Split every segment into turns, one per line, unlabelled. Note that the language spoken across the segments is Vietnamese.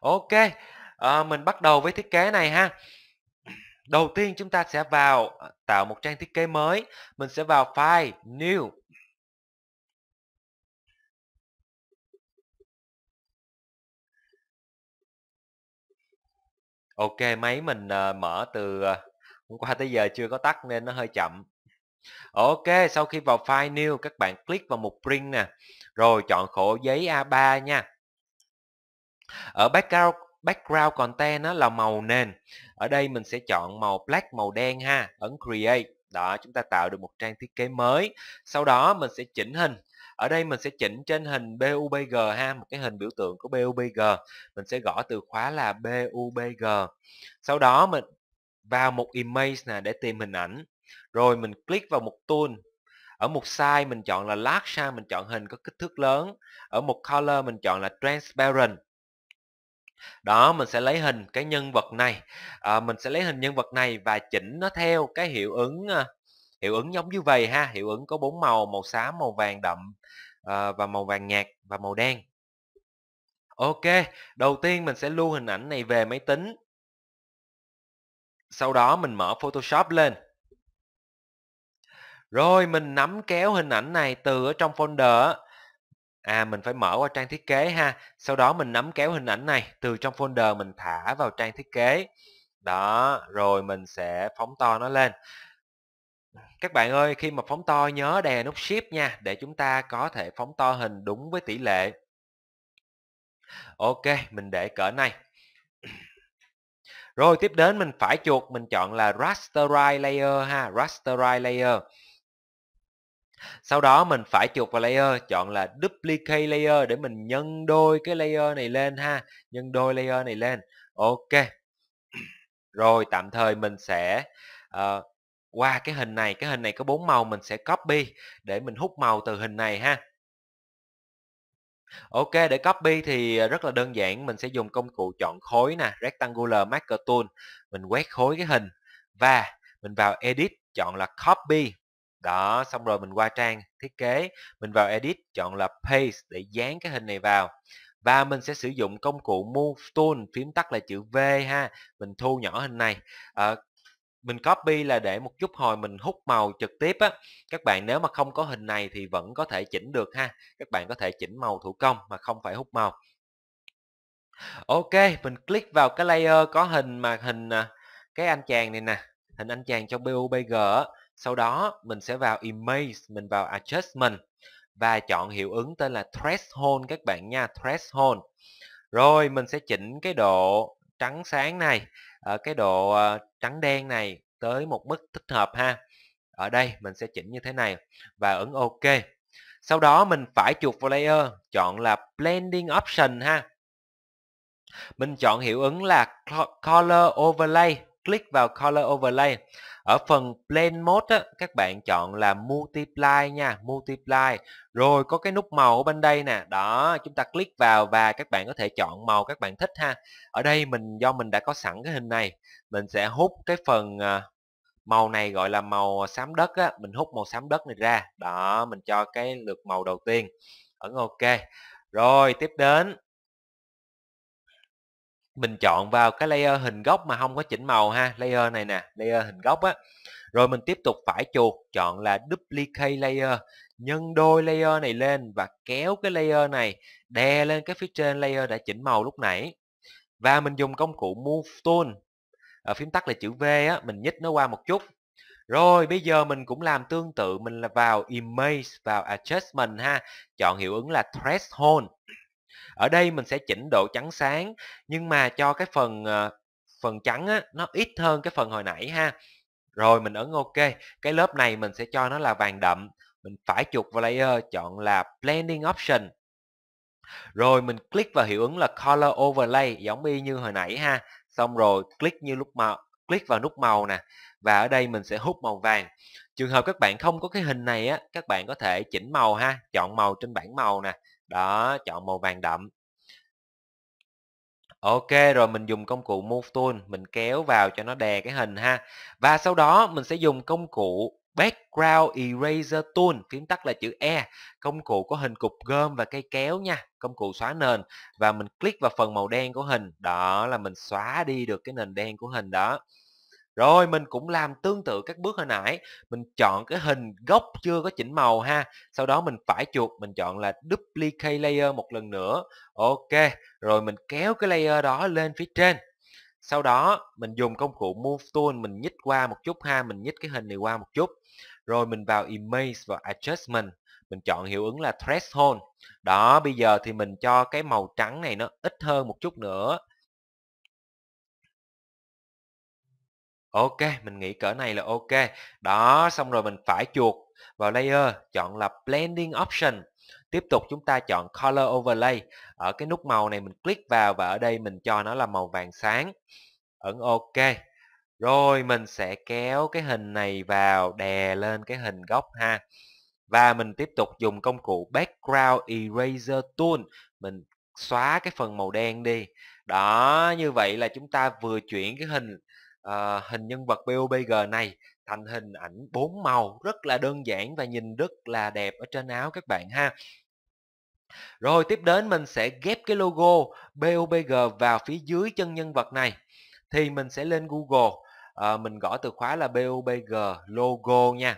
ok à, mình bắt đầu với thiết kế này ha đầu tiên chúng ta sẽ vào ờ, tạo một trang thiết kế mới mình sẽ vào file new ok máy mình uh, mở từ uh, hôm qua tới giờ chưa có tắt nên nó hơi chậm ok sau khi vào file new các bạn click vào mục print nè rồi chọn khổ giấy a 3 nha ở background background content nó là màu nền ở đây mình sẽ chọn màu black màu đen ha ấn create đó chúng ta tạo được một trang thiết kế mới sau đó mình sẽ chỉnh hình ở đây mình sẽ chỉnh trên hình BUBG ha một cái hình biểu tượng của BUBG mình sẽ gõ từ khóa là BUBG sau đó mình vào một image nè để tìm hình ảnh rồi mình click vào một tool ở một size mình chọn là large ha mình chọn hình có kích thước lớn ở một color mình chọn là transparent đó mình sẽ lấy hình cái nhân vật này à, mình sẽ lấy hình nhân vật này và chỉnh nó theo cái hiệu ứng ờ, hiệu ứng giống như vậy ha hiệu ứng có bốn màu màu xám màu vàng đậm à, và màu vàng nhạt và màu đen ok đầu tiên mình sẽ lưu hình ảnh này về máy tính sau đó mình mở photoshop lên rồi mình nắm kéo hình ảnh này từ ở trong folder à mình phải mở qua trang thiết kế ha sau đó mình nắm kéo hình ảnh này từ trong folder mình thả vào trang thiết kế đó rồi mình sẽ phóng to nó lên các bạn ơi khi mà phóng to nhớ đè nút shift nha để chúng ta có thể phóng to hình đúng với tỷ lệ ok mình để cỡ này rồi tiếp đến mình phải chuột mình chọn là rasterize layer ha rasterize layer sau đó mình phải chuột vào layer chọn là duplicate layer để mình nhân đôi cái layer này lên ha nhân đôi layer này lên ok rồi tạm thời mình sẽ uh, qua cái hình này cái hình này có bốn màu mình sẽ copy để mình hút màu từ hình này ha Ok, để copy thì rất là đơn giản, mình sẽ dùng công cụ chọn khối nè, Rectangular Marker Tool, mình quét khối cái hình và mình vào Edit, chọn là Copy đó xong rồi mình qua trang thiết kế mình vào edit chọn là paste để dán cái hình này vào và mình sẽ sử dụng công cụ move tool phím tắt là chữ v ha mình thu nhỏ hình này à, mình copy là để một chút hồi mình hút màu trực tiếp á các bạn nếu mà không có hình này thì vẫn có thể chỉnh được ha các bạn có thể chỉnh màu thủ công mà không phải hút màu ok mình click vào cái layer có hình mà hình à, cái anh chàng này nè hình anh chàng trong PUBG sau đó mình sẽ vào image, mình vào adjustment và chọn hiệu ứng tên là threshold các bạn nha, threshold. Rồi mình sẽ chỉnh cái độ trắng sáng này, ở ờ, cái độ ờ, trắng đen này tới một mức thích hợp ha. Ở đây mình sẽ chỉnh như thế này và ấn ok. Sau đó mình phải chuột vào layer, chọn là blending option ha. Mình chọn hiệu ứng là color overlay click vào color overlay ở phần blend mode á, các bạn chọn là multiply nha multiply rồi có cái nút màu ở bên đây nè đó chúng ta click vào và các bạn có thể chọn màu các bạn thích ha ở đây mình do mình đã có sẵn cái hình này mình sẽ hút cái phần à, màu này gọi là màu xám đất á mình hút màu xám đất này ra đó mình cho cái lượt màu đầu tiên ấn ok rồi tiếp đến mình chọn vào cái layer hình gốc mà không có chỉnh màu ha layer này nè layer hình gốc á rồi mình tiếp tục phải chuột chọn là duplicate layer nhân đôi layer này lên và kéo cái layer này đè lên cái phía trên layer đã chỉnh màu lúc nãy và mình dùng công cụ move tool ở phím tắt là chữ V á mình nhích nó qua một chút rồi bây giờ mình cũng làm tương tự mình là vào image vào adjustment ha chọn hiệu ứng là threshold ở đây mình sẽ chỉnh độ trắng sáng nhưng mà cho cái phần ờ, phần trắng á, nó ít hơn cái phần hồi nãy ha rồi mình ấn ok cái lớp này mình sẽ cho nó là vàng đậm mình phải chuột vào layer chọn là blending option rồi mình click vào hiệu ứng là color overlay giống y như hồi nãy ha xong rồi click như lúc mà click vào nút màu nè và ở đây mình sẽ hút màu vàng trường hợp các bạn không có cái hình này á các bạn có thể chỉnh màu ha chọn màu trên bảng màu nè đó chọn màu vàng đậm Ok rồi mình dùng công cụ Move Tool Mình kéo vào cho nó đè cái hình ha Và sau đó mình sẽ dùng công cụ Background Eraser Tool Phím tắt là chữ E Công cụ có hình cục gom và cây kéo nha Công cụ xóa nền Và mình click vào phần màu đen của hình Đó là mình xóa đi được cái nền đen của hình đó rồi mình cũng làm tương tự các bước hồi nãy, mình chọn cái hình gốc chưa có chỉnh màu ha. Sau đó mình phải chuột, mình chọn là duplicate layer một lần nữa. Ok, rồi mình kéo cái layer đó lên phía trên. Sau đó mình dùng công cụ Move Tool mình nhích qua một chút ha, mình nhích cái hình này qua một chút. Rồi mình vào Image và Adjustment, mình chọn hiệu ứng là Threshold. Đó, bây giờ thì mình cho cái màu trắng này nó ít hơn một chút nữa. ok mình nghĩ cỡ này là ok đó xong rồi mình phải chuột vào layer chọn là blending option tiếp tục chúng ta chọn color overlay ở cái nút màu này mình click vào và ở đây mình cho nó là màu vàng sáng ấn ok rồi mình sẽ kéo cái hình này vào đè lên cái hình góc ha và mình tiếp tục dùng công cụ background eraser tool mình xóa cái phần màu đen đi đó như vậy là chúng ta vừa chuyển cái hình à, hình nhân vật POBG này thành hình ảnh bốn màu rất là đơn giản và nhìn rất là đẹp ở trên áo các bạn ha rồi tiếp đến mình sẽ ghép cái logo BOBG vào phía dưới chân nhân vật này thì mình sẽ lên Google à, mình gõ từ khóa là BOBG logo nha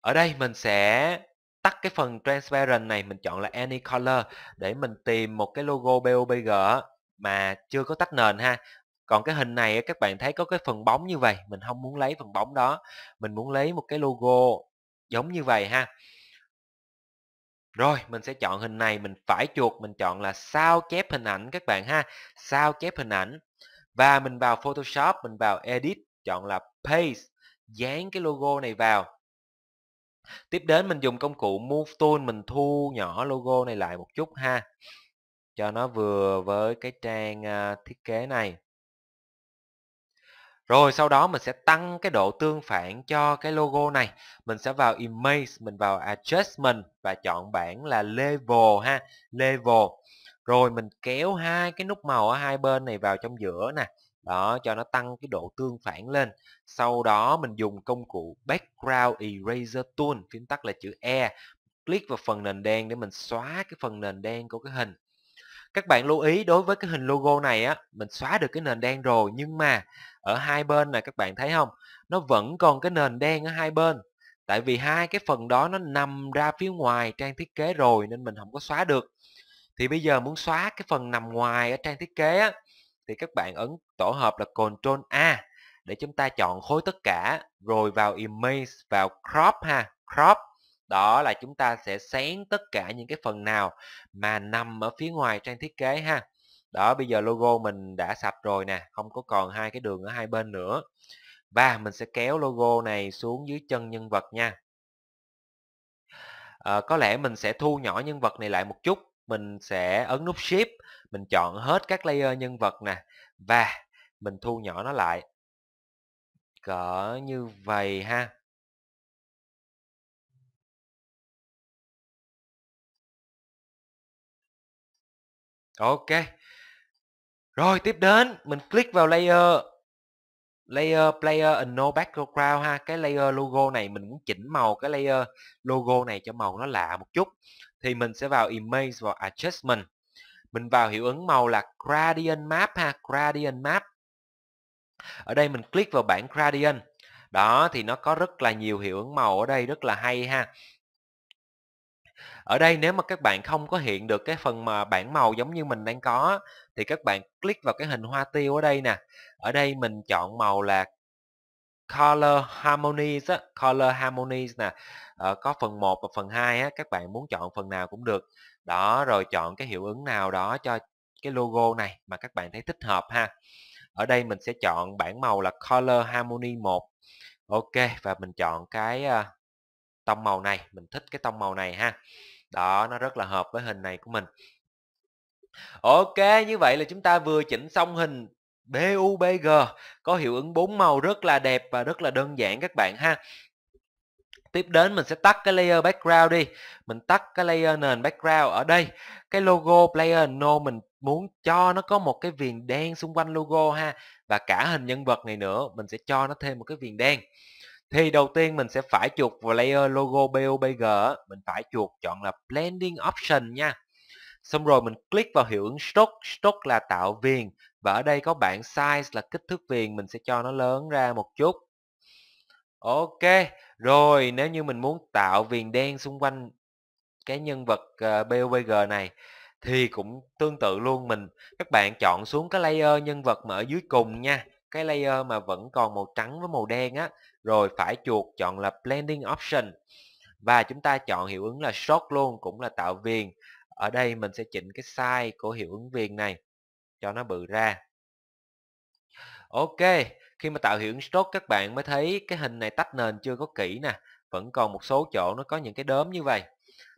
ở đây mình sẽ tắt cái phần transparent này mình chọn là any color để mình tìm một cái logo BOBG mà chưa có tách nền ha còn cái hình này các bạn thấy có cái phần bóng như vậy mình không muốn lấy phần bóng đó mình muốn lấy một cái logo giống như vậy ha rồi mình sẽ chọn hình này mình phải chuột mình chọn là sao chép hình ảnh các bạn ha sao chép hình ảnh và mình vào Photoshop mình vào edit chọn là paste dán cái logo này vào tiếp đến mình dùng công cụ move tool mình thu nhỏ logo này lại một chút ha cho nó vừa với cái trang à, thiết kế này rồi sau đó mình sẽ tăng cái độ tương phản cho cái logo này mình sẽ vào image mình vào adjustment và chọn bảng là level ha level rồi mình kéo hai cái nút màu ở hai bên này vào trong giữa nè đó cho nó tăng cái độ tương phản lên sau đó mình dùng công cụ background eraser tool phím tắt là chữ e click vào phần nền đen để mình xóa cái phần nền đen của cái hình các bạn lưu ý đối với cái hình logo này á mình xóa được cái nền đen rồi nhưng mà ở hai bên này các bạn thấy không nó vẫn còn cái nền đen ở hai bên tại vì hai cái phần đó nó nằm ra phía ngoài trang thiết kế rồi nên mình không có xóa được thì bây giờ muốn xóa cái phần nằm ngoài ở trang thiết kế á thì các bạn ấn tổ hợp là Ctrl A để chúng ta chọn khối tất cả rồi vào image vào crop ha crop đó là chúng ta sẽ xén tất cả những cái phần nào mà nằm ở phía ngoài trang thiết kế ha đó bây giờ logo mình đã sập rồi nè không có còn hai cái đường ở hai bên nữa và mình sẽ kéo logo này xuống dưới chân nhân vật nha à, có lẽ mình sẽ thu nhỏ nhân vật này lại một chút mình sẽ ấn nút shift mình chọn hết các layer nhân vật nè và mình thu nhỏ nó lại cỡ như vậy ha ok rồi tiếp đến mình click vào layer layer player and no background ha cái layer logo này mình muốn chỉnh màu cái layer logo này cho màu nó lạ một chút thì mình sẽ vào image vào adjustment mình vào hiệu ứng màu là gradient map ha gradient map ở đây mình click vào bảng gradient đó thì nó có rất là nhiều hiệu ứng màu ở đây rất là hay ha ở đây nếu mà các bạn không có hiện được cái phần mà bảng màu giống như mình đang có thì các bạn click vào cái hình hoa tiêu ở đây nè ở đây mình chọn màu là Color Harmonies á, Color Harmonies nè ờ, có phần 1 và phần 2 á, các bạn muốn chọn phần nào cũng được đó rồi chọn cái hiệu ứng nào đó cho cái logo này mà các bạn thấy thích hợp ha ở đây mình sẽ chọn bảng màu là Color Harmony 1 ok và mình chọn cái uh, tông màu này mình thích cái tông màu này ha đó nó rất là hợp với hình này của mình ok như vậy là chúng ta vừa chỉnh xong hình BUBG có hiệu ứng bốn màu rất là đẹp và rất là đơn giản các bạn ha tiếp đến mình sẽ tắt cái layer background đi mình tắt cái layer nền background ở đây cái logo player no mình muốn cho nó có một cái viền đen xung quanh logo ha và cả hình nhân vật này nữa mình sẽ cho nó thêm một cái viền đen thì đầu tiên mình sẽ phải chuột vào layer logo BOBG mình phải chuột chọn là blending option nha xong rồi mình click vào hiệu ứng stroke, stroke là tạo viền và ở đây có bạn size là kích thước viền mình sẽ cho nó lớn ra một chút ok rồi nếu như mình muốn tạo viền đen xung quanh cái nhân vật ờ, BOBG này thì cũng tương tự luôn mình các bạn chọn xuống cái layer nhân vật mà ở dưới cùng nha cái layer mà vẫn còn màu trắng với màu đen á rồi phải chuột chọn là blending option và chúng ta chọn hiệu ứng là shot luôn cũng là tạo viền ở đây mình sẽ chỉnh cái size của hiệu ứng viền này cho nó bự ra ok khi mà tạo hiệu ứng stroke các bạn mới thấy cái hình này tách nền chưa có kỹ nè vẫn còn một số chỗ nó có những cái đốm như vậy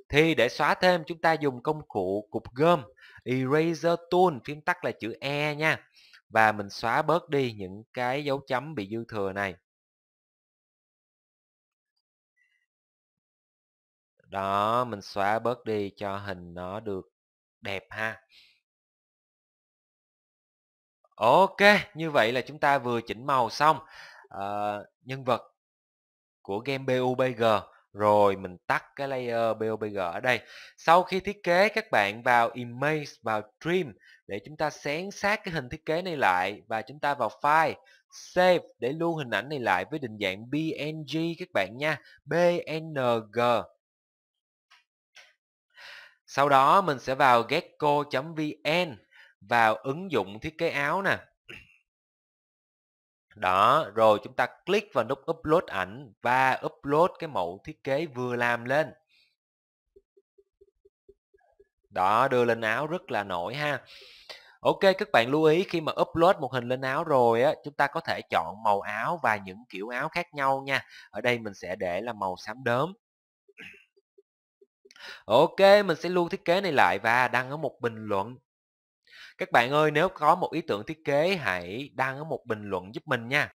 thì để xóa thêm chúng ta dùng công cụ cục gom eraser tool phím tắt là chữ e nha và mình xóa bớt đi những cái dấu chấm bị dư thừa này. Đó, mình xóa bớt đi cho hình nó được đẹp ha. Ok, như vậy là chúng ta vừa chỉnh màu xong à, nhân vật của game BUBG rồi mình tắt cái layer BUBG ở đây. Sau khi thiết kế các bạn vào Image, vào Trim để chúng ta xén sát cái hình thiết kế này lại và chúng ta vào file save để lưu hình ảnh này lại với định dạng png các bạn nha png sau đó mình sẽ vào gecko.vn vào ứng dụng thiết kế áo nè đó rồi chúng ta click vào nút upload ảnh và upload cái mẫu thiết kế vừa làm lên đó đưa lên áo rất là nổi ha ok các bạn lưu ý khi mà upload một hình lên áo rồi á chúng ta có thể chọn màu áo và những kiểu áo khác nhau nha ở đây mình sẽ để là màu xám đốm ok mình sẽ lưu thiết kế này lại và đăng ở một bình luận các bạn ơi nếu có một ý tưởng thiết kế hãy đăng ở một bình luận giúp mình nha